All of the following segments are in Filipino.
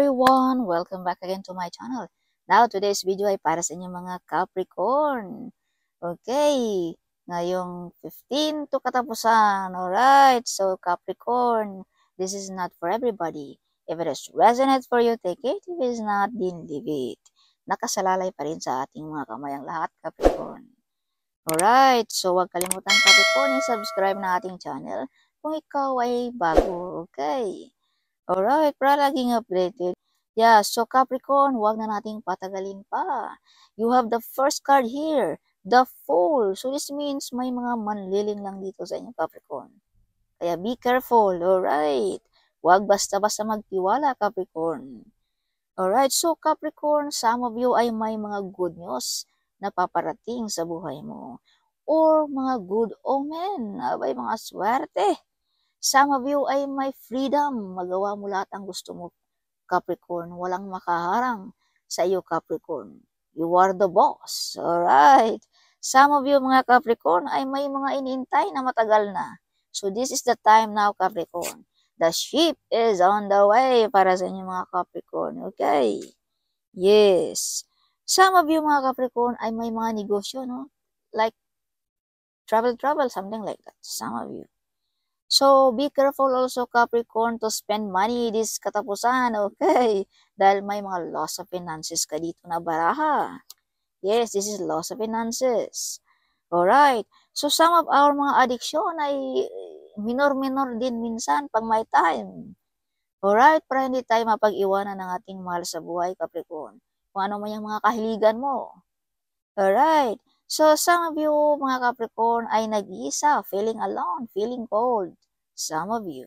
everyone! Welcome back again to my channel. Now, today's video ay para sa inyong mga Capricorn. Okay, ngayong 15 to katapusan. Alright, so Capricorn, this is not for everybody. If it is resonate for you, take it. If it is not, then leave it. Nakasalalay pa rin sa ating mga kamay ang lahat, Capricorn. Alright, so huwag kalimutan Capricorn, subscribe na ating channel kung ikaw ay bago. Okay. Alright, para laging updated. Yeah, so Capricorn, wag na nating patagalin pa. You have the first card here, the Fool. So this means may mga manliling lang dito sa inyo Capricorn. Kaya be careful, alright? Huwag basta-basta magtiwala Capricorn. Alright, so Capricorn, some of you ay may mga good news na paparating sa buhay mo. Or mga good omen, abay mga swerte Some of you ay may freedom. Magawa mo lahat ang gusto mo, Capricorn. Walang makaharang sa iyo, Capricorn. You are the boss. Alright. Some of you, mga Capricorn, ay may mga inintay na matagal na. So, this is the time now, Capricorn. The ship is on the way para sa inyo, mga Capricorn. Okay? Yes. Some of you, mga Capricorn, ay may mga negosyo, no? Like, travel, travel, something like that. Some of you. So, be careful also Capricorn to spend money this katapusan, okay? Dahil may mga loss of finances ka dito na baraha. Yes, this is loss of finances. Alright, so some of our mga addiction ay minor-minor din minsan pag may time. Alright, para hindi tayo mapag-iwanan ng ating mahal sa buhay, Capricorn. Kung ano man yung mga kahiligan mo. Alright, So, some of you, mga Capricorn, ay nag-iisa, feeling alone, feeling cold. Some of you.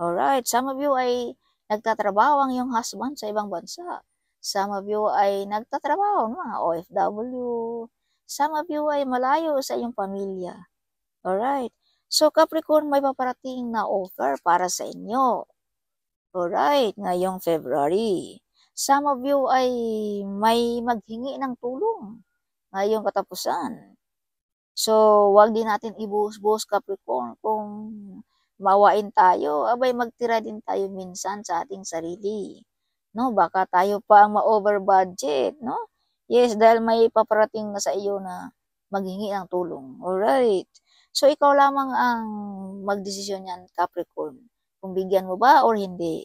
Alright, some of you ay nagtatrabaho ang iyong husband sa ibang bansa. Some of you ay nagtatrabaho, ng mga OFW. Some of you ay malayo sa iyong pamilya. Alright. So, Capricorn, may paparating na offer para sa inyo. Alright, ngayong February. Some of you ay may maghingi ng tulong ngayong katapusan. So, wag din natin ibuhos-buhos Capricorn kung mawain tayo, abay magtira din tayo minsan sa ating sarili. No, baka tayo pa ang ma-over budget, no? Yes, dahil may paparating sa iyo na maghingi ng tulong. Alright. So, ikaw lamang ang magdesisyon yan, Capricorn. Kung bigyan mo ba or hindi.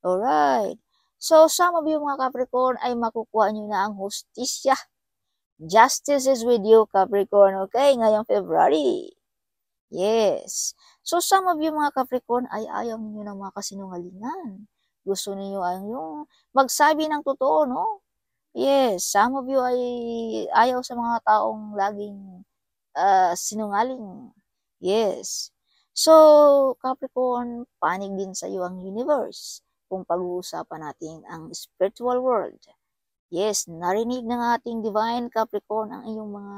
Alright. So, some of you mga Capricorn ay makukuha nyo na ang hostisya Justice is with you, Capricorn. Okay, ngayong February. Yes. So, some of you mga Capricorn ay ayaw niyo ng mga kasinungalingan. Gusto niyo ang yung magsabi ng totoo, no? Yes, some of you ay ayaw sa mga taong laging uh, sinungaling. Yes. So, Capricorn, panig din sa iyo ang universe kung pag-uusapan natin ang spiritual world. Yes, narinig ng ating Divine Capricorn ang iyong mga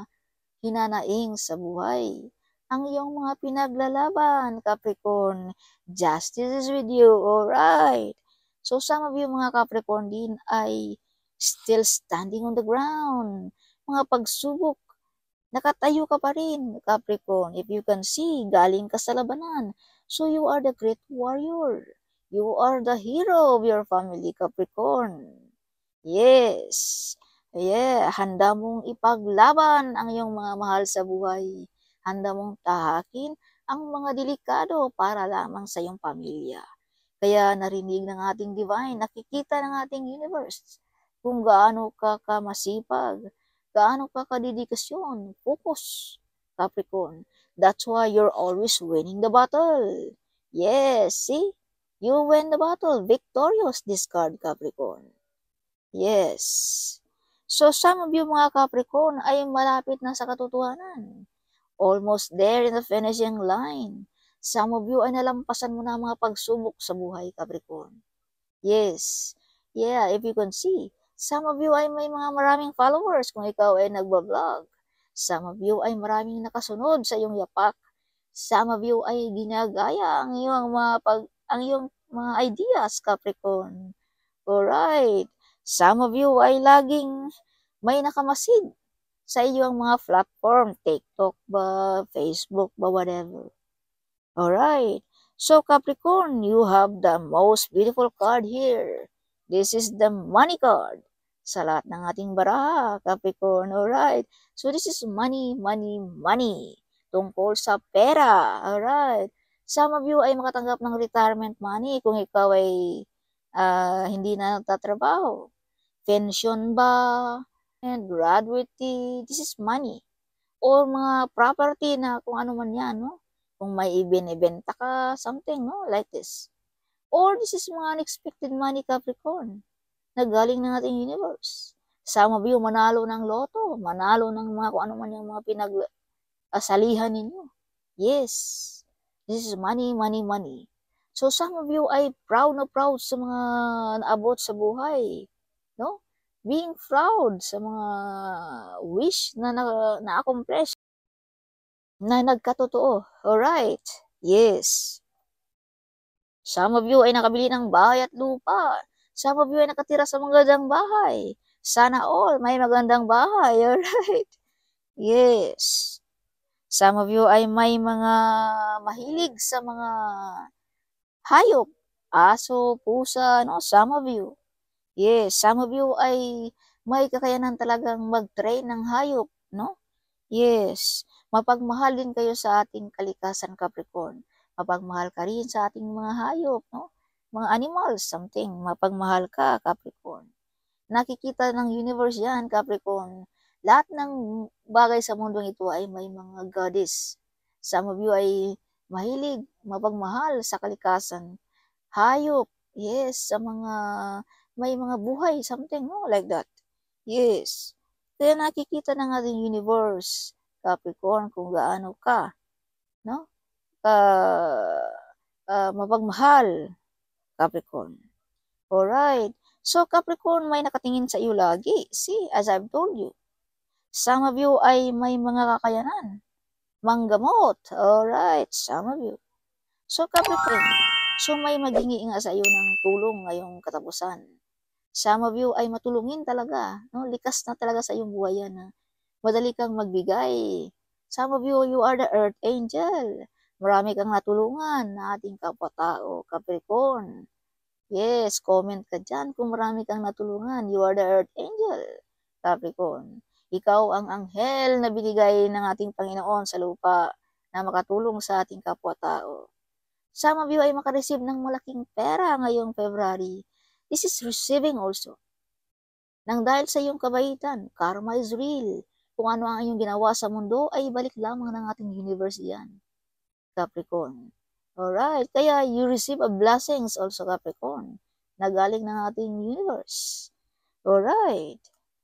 hinanaing sa buhay. Ang iyong mga pinaglalaban, Capricorn. Justice is with you, alright. So some of you mga Capricorn din ay still standing on the ground. Mga pagsubok, nakatayo ka pa rin, Capricorn. If you can see, galing ka sa labanan. So you are the great warrior. You are the hero of your family, Capricorn. Yes! Yeah, handa mong ipaglaban ang iyong mga mahal sa buhay. Handa mong tahakin ang mga delikado para lamang sa iyong pamilya. Kaya narinig ng ating divine, nakikita ng ating universe kung gaano ka kamasipag, gaano ka kadedikasyon, focus, Capricorn. That's why you're always winning the battle. Yes, see? You win the battle, victorious, discard Capricorn. Yes. So some of you mga Capricorn ay malapit na sa katotohanan. Almost there in the finishing line. Some of you ay nalampasan mo na mga pagsubok sa buhay, Capricorn. Yes. Yeah, if you can see, some of you ay may mga maraming followers kung ikaw ay nagbablog. Some of you ay maraming nakasunod sa iyong yapak. Some of you ay ginagaya ang iyong mga pag ang iyong mga ideas, Capricorn. Alright. Some of you ay laging may nakamasid sa iyo ang mga platform, TikTok ba, Facebook ba, whatever. Alright, so Capricorn, you have the most beautiful card here. This is the money card sa lahat ng ating baraha, Capricorn. Alright, so this is money, money, money. Tungkol sa pera. Alright, some of you ay makatanggap ng retirement money kung ikaw ay uh, hindi na nagtatrabaho pension ba, and gratuity, this is money. Or mga property na kung ano man yan, no? Kung may ibinibenta ka, something, no? Like this. Or this is mga unexpected money, Capricorn, na galing ng ating universe. Some of you manalo ng loto, manalo ng mga kung ano man yung mga pinag-asalihan ninyo. Yes, this is money, money, money. So some of you ay proud na proud sa mga naabot sa buhay being proud sa mga wish na na-accomplish na, na nagkatotoo. Alright, yes. Some of you ay nakabili ng bahay at lupa. Some of you ay nakatira sa magandang bahay. Sana all may magandang bahay. Alright, yes. Some of you ay may mga mahilig sa mga hayop, aso, pusa, no? Some of you. Yes, some of you ay may kakayanan talagang mag-train ng hayop, no? Yes, mapagmahal din kayo sa ating kalikasan Capricorn. Mapagmahal ka rin sa ating mga hayop, no? Mga animals, something. Mapagmahal ka, Capricorn. Nakikita ng universe yan, Capricorn. Lahat ng bagay sa mundong ito ay may mga goddess. Some of you ay mahilig, mapagmahal sa kalikasan. Hayop, yes, sa mga may mga buhay, something no? Oh, like that. Yes. Kaya nakikita na nga din universe, Capricorn, kung gaano ka. No? Uh, uh, mapagmahal, Capricorn. Alright. So, Capricorn, may nakatingin sa iyo lagi. See, as I've told you. Some of you ay may mga kakayanan. Manggamot. Alright, some of you. So, Capricorn, so may maghingi nga sa iyo ng tulong ngayong katapusan. Some of you ay matulungin talaga. No? Likas na talaga sa iyong buhay yan. Ha? Madali kang magbigay. Some of you, you are the earth angel. Marami kang natulungan na ating kapatao, Capricorn. Yes, comment ka dyan kung marami kang natulungan. You are the earth angel, Capricorn. Ikaw ang anghel na binigay ng ating Panginoon sa lupa na makatulong sa ating kapwa-tao. Some of you ay makareceive ng malaking pera ngayong February. This is receiving also. Nang dahil sa iyong kabaitan, karma is real. Kung ano ang iyong ginawa sa mundo, ay balik lamang ng ating universe iyan. Capricorn. Alright, kaya you receive a blessings also Capricorn na ng ating universe. Alright.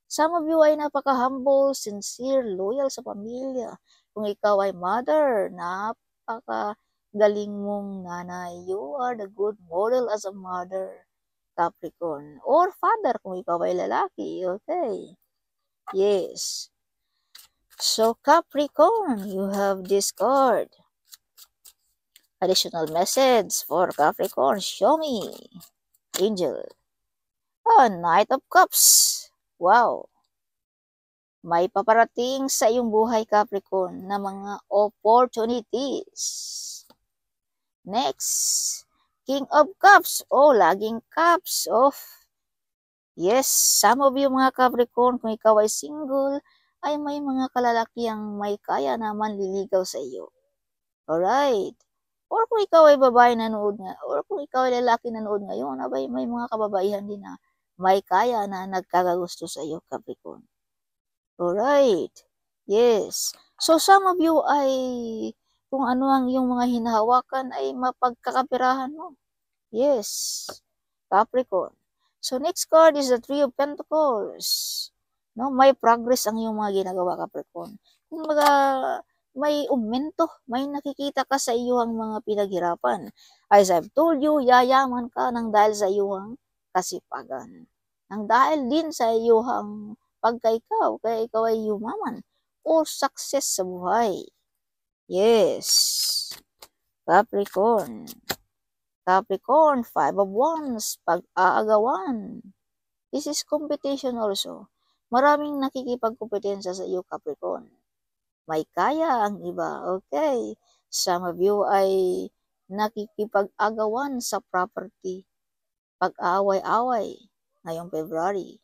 Some of you ay napaka-humble, sincere, loyal sa pamilya. Kung ikaw ay mother, napaka-galing mong nanay. You are the good model as a mother. Capricorn. Or father kung ikaw ay lalaki. Okay. Yes. So, Capricorn, you have this card. Additional message for Capricorn. Show me. Angel. Oh, Knight of Cups. Wow. May paparating sa iyong buhay, Capricorn, na mga opportunities. Next, King of Cups. Oh, laging cups. of... yes. Some of you mga Capricorn, kung ikaw ay single, ay may mga kalalaki ang may kaya naman liligaw sa iyo. Alright. Or kung ikaw ay babae nanood nga, or kung ikaw ay lalaki nanood ngayon, abay may mga kababaihan din na may kaya na nagkakagusto sa iyo, Capricorn. Alright. Yes. So some of you ay kung ano ang iyong mga hinahawakan ay mapagkakapirahan mo. Yes, Capricorn. So next card is the Three of Pentacles. No, may progress ang iyong mga ginagawa Capricorn. Kumbaga may aumento, may nakikita ka sa iyong mga pinaghirapan. As I've told you, yayaman ka ng dahil sa iyong kasipagan. Ang dahil din sa iyong pagka ikaw, kaya ikaw ay yumaman o success sa buhay. Yes. Capricorn. Capricorn, five of wands, pag-aagawan. This is competition also. Maraming nakikipagkompetensya sa iyo, Capricorn. May kaya ang iba. Okay. Some of you ay nakikipag-agawan sa property. Pag-aaway-away ngayong February.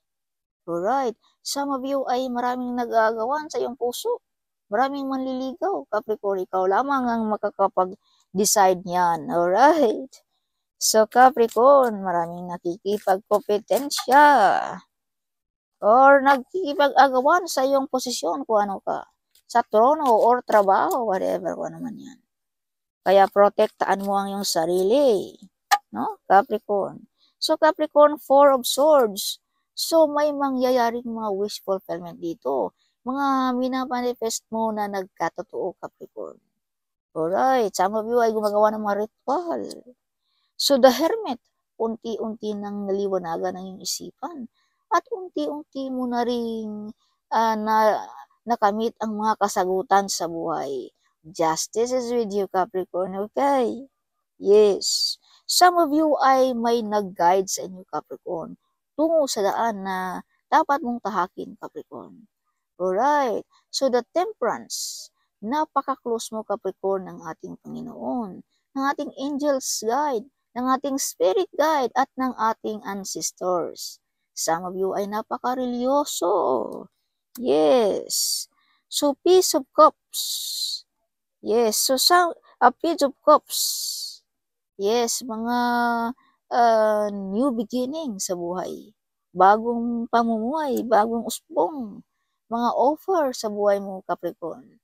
Alright. Some of you ay maraming nag-aagawan sa iyong puso. Maraming manliligaw, Capricorn. Ikaw lamang ang makakapag-decide niyan. Alright? So, Capricorn, maraming nakikipagkompetensya or nagkikipag-agawan sa iyong posisyon kung ano ka. Sa trono or trabaho, whatever, kung ano man yan. Kaya protektaan mo ang iyong sarili. No? Capricorn. So, Capricorn, Four of Swords. So, may mangyayaring mga wish fulfillment dito mga minamanifest mo na nagkatotoo Capricorn. Alright, some of you ay gumagawa ng mga ritual. So the Hermit, unti-unti nang naliwanagan ang iyong isipan at unti-unti mo na rin uh, ah, na, nakamit ang mga kasagutan sa buhay. Justice is with you, Capricorn, okay? Yes. Some of you ay may nag-guide sa inyo, Capricorn, tungo sa daan na dapat mong tahakin, Capricorn. Alright, so the temperance, napaka-close mo Capricorn ng ating Panginoon, ng ating angel's guide, ng ating spirit guide, at ng ating ancestors. Some of you ay napaka-religyoso. Yes. So, peace of cups. Yes. So, some, a uh, page of cups. Yes, mga uh, new beginning sa buhay. Bagong pamumuhay, bagong usbong mga offer sa buhay mo, Capricorn.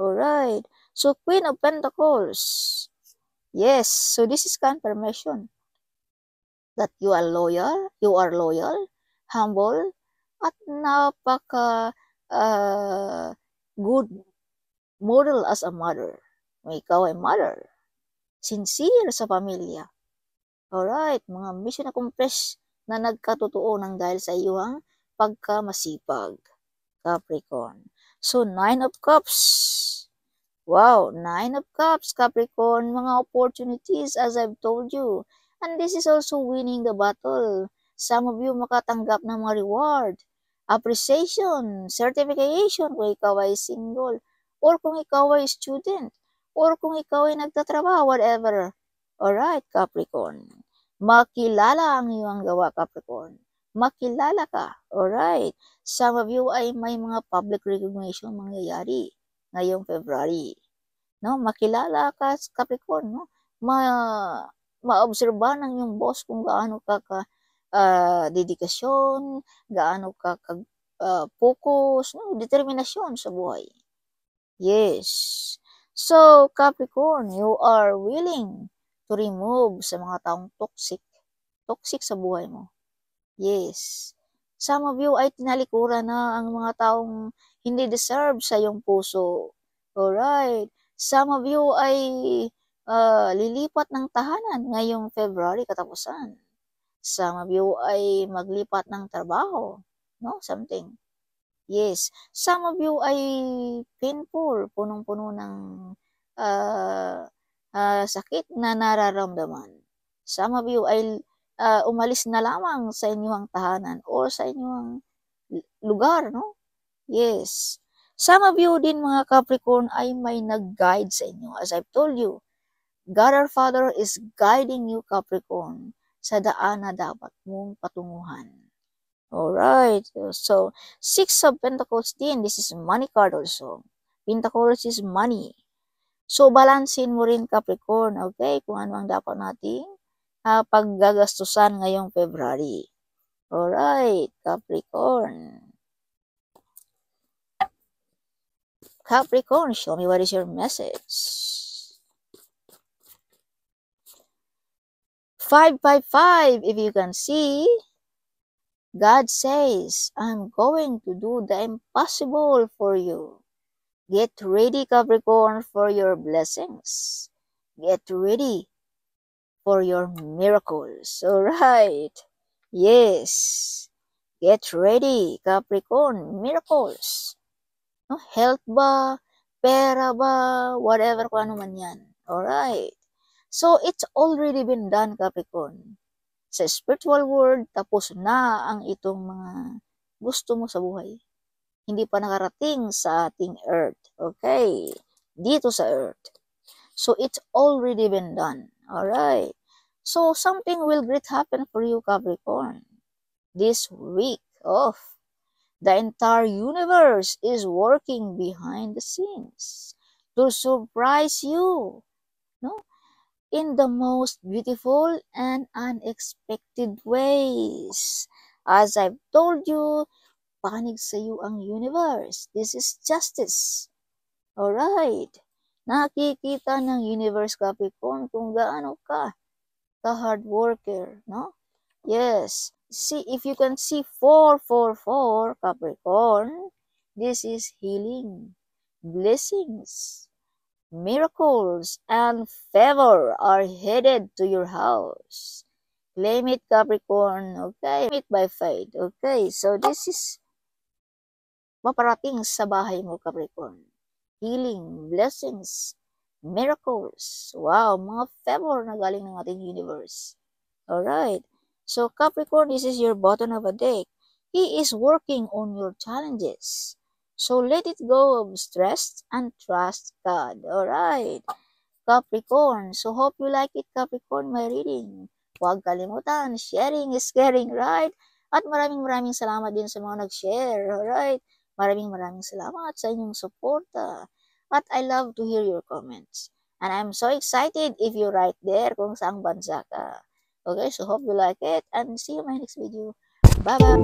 Alright. So, Queen of Pentacles. Yes. So, this is confirmation that you are loyal, you are loyal, humble, at napaka uh, good model as a mother. May ikaw ay mother. Sincere sa pamilya. Alright, mga mission accomplished na nagkatotoo ng dahil sa iyong pagkamasipag. Capricorn. So, Nine of Cups. Wow, Nine of Cups, Capricorn, mga opportunities as I've told you. And this is also winning the battle. Some of you makatanggap ng mga reward, appreciation, certification kung ikaw ay single, or kung ikaw ay student, or kung ikaw ay nagtatrabaho, whatever. Alright, Capricorn. Makilala ang iyong gawa, Capricorn makilala ka. Alright. Some of you ay may mga public recognition mangyayari ngayong February. No, makilala ka Capricorn, no? Ma maobserba ng yung boss kung gaano ka ka uh, dedikasyon, gaano ka ka uh, focus, no? determinasyon sa buhay. Yes. So, Capricorn, you are willing to remove sa mga taong toxic, toxic sa buhay mo Yes. Some of you ay tinalikuran na ang mga taong hindi deserve sa iyong puso. Alright. Some of you ay uh, lilipat ng tahanan ngayong February katapusan. Some of you ay maglipat ng trabaho. No? Something. Yes. Some of you ay painful, punong-puno ng uh, uh, sakit na nararamdaman. Some of you ay uh, umalis na lamang sa inyong tahanan or sa inyong lugar, no? Yes. Some of you din mga Capricorn ay may nag-guide sa inyo. As I've told you, God our Father is guiding you Capricorn sa daan na dapat mong patunguhan. Alright, so Six of Pentacles din, this is money card also. Pentacles is money. So, balansin mo rin Capricorn, okay? Kung ano ang dapat nating uh, paggagastusan ngayong February. Alright, Capricorn. Capricorn, show me what is your message. 555, if you can see, God says, I'm going to do the impossible for you. Get ready, Capricorn, for your blessings. Get ready for your miracles. Alright. Yes. Get ready, Capricorn. Miracles. No? Health ba? Pera ba? Whatever kung ano man yan. Alright. So, it's already been done, Capricorn. Sa spiritual world, tapos na ang itong mga gusto mo sa buhay. Hindi pa nakarating sa ating earth. Okay? Dito sa earth. So, it's already been done. Alright. So, something will great happen for you, Capricorn. This week off, the entire universe is working behind the scenes to surprise you. No? In the most beautiful and unexpected ways. As I've told you, panig sa iyo ang universe. This is justice. Alright nakikita ng universe Capricorn kung gaano ka ka hard worker, no? Yes. See if you can see 444 Capricorn, this is healing, blessings, miracles and favor are headed to your house. Claim it Capricorn, okay? Claim it by faith, okay? So this is maparating sa bahay mo Capricorn healing, blessings, miracles. Wow, mga favor na galing ng ating universe. Alright, so Capricorn, this is your bottom of a day. He is working on your challenges. So let it go of stress and trust God. Alright, Capricorn. So hope you like it, Capricorn, my reading. Huwag kalimutan, sharing is caring, right? At maraming maraming salamat din sa mga nag-share. Alright, Maraming maraming salamat sa inyong suporta. Uh, I love to hear your comments. And I'm so excited if you write there kung saan bansa ka. Okay, so hope you like it and see you my next video. Bye-bye!